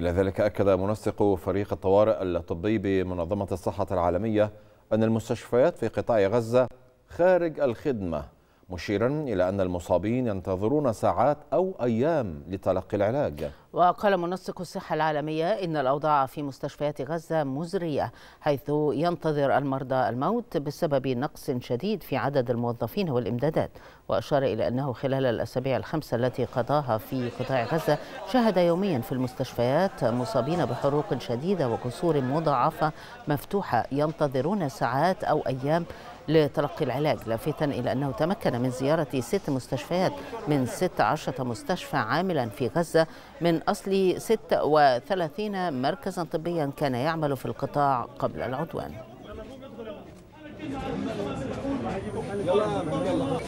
إلى ذلك أكد منسق فريق الطوارئ الطبي بمنظمة الصحة العالمية أن المستشفيات في قطاع غزة خارج الخدمة مشيرا إلى أن المصابين ينتظرون ساعات أو أيام لتلقي العلاج وقال منسق الصحة العالمية إن الأوضاع في مستشفيات غزة مزرية حيث ينتظر المرضى الموت بسبب نقص شديد في عدد الموظفين والإمدادات وأشار إلى أنه خلال الأسابيع الخمسة التي قضاها في قطاع غزة شهد يوميا في المستشفيات مصابين بحروق شديدة وكسور مضاعفة مفتوحة ينتظرون ساعات أو أيام لتلقي العلاج لافتا إلى أنه تمكن من زيارة ست مستشفيات من 16 مستشفى عاملا في غزة من أصل 36 مركزا طبيا كان يعمل في القطاع قبل العدوان يلا يلا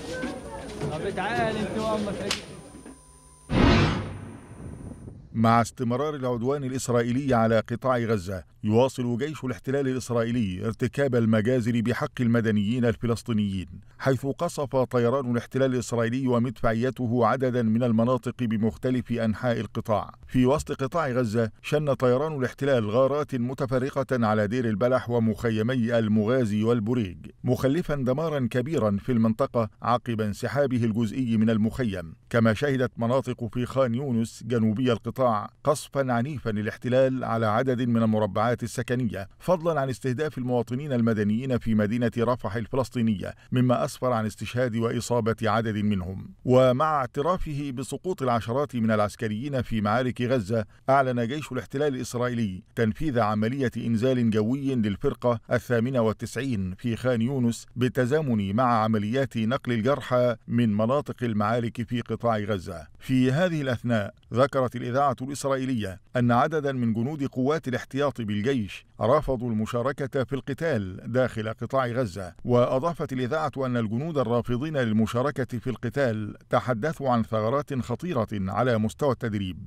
مع استمرار العدوان الإسرائيلي على قطاع غزة يواصل جيش الاحتلال الإسرائيلي ارتكاب المجازر بحق المدنيين الفلسطينيين حيث قصف طيران الاحتلال الإسرائيلي ومدفعيته عددا من المناطق بمختلف أنحاء القطاع في وسط قطاع غزة شن طيران الاحتلال غارات متفرقة على دير البلح ومخيمي المغازي والبريج مخلفا دمارا كبيرا في المنطقة عقب انسحابه الجزئي من المخيم كما شهدت مناطق في خان يونس جنوبي القطاع قصفا عنيفا للاحتلال على عدد من المربعات السكنية فضلا عن استهداف المواطنين المدنيين في مدينة رفح الفلسطينية مما أسفر عن استشهاد وإصابة عدد منهم ومع اعترافه بسقوط العشرات من العسكريين في معارك ملك غزة أعلن جيش الاحتلال الإسرائيلي تنفيذ عملية إنزال جوي للفرقة الثامنة والتسعين في خان يونس بالتزامن مع عمليات نقل الجرحى من مناطق المعارك في قطاع غزة في هذه الأثناء ذكرت الإذاعة الإسرائيلية أن عددا من جنود قوات الاحتياط بالجيش رفضوا المشاركة في القتال داخل قطاع غزة وأضافت الإذاعة أن الجنود الرافضين للمشاركة في القتال تحدثوا عن ثغرات خطيرة على مستوى التدريب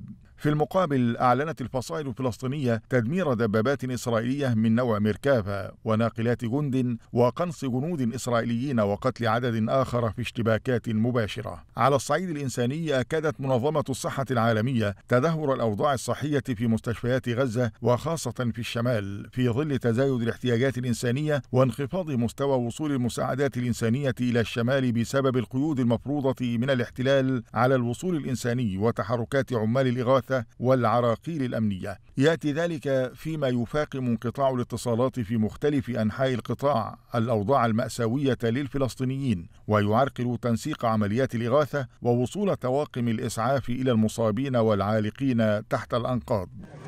في المقابل أعلنت الفصائل الفلسطينية تدمير دبابات إسرائيلية من نوع ميركافا وناقلات جند وقنص جنود إسرائيليين وقتل عدد آخر في اشتباكات مباشرة على الصعيد الإنساني أكدت منظمة الصحة العالمية تدهور الأوضاع الصحية في مستشفيات غزة وخاصة في الشمال في ظل تزايد الاحتياجات الإنسانية وانخفاض مستوى وصول المساعدات الإنسانية إلى الشمال بسبب القيود المفروضة من الاحتلال على الوصول الإنساني وتحركات عمال الإغاثة والعراقيل الأمنية يأتي ذلك فيما يفاقم انقطاع الاتصالات في مختلف أنحاء القطاع الأوضاع المأساوية للفلسطينيين ويعرقل تنسيق عمليات الإغاثة ووصول طواقم الإسعاف إلى المصابين والعالقين تحت الأنقاض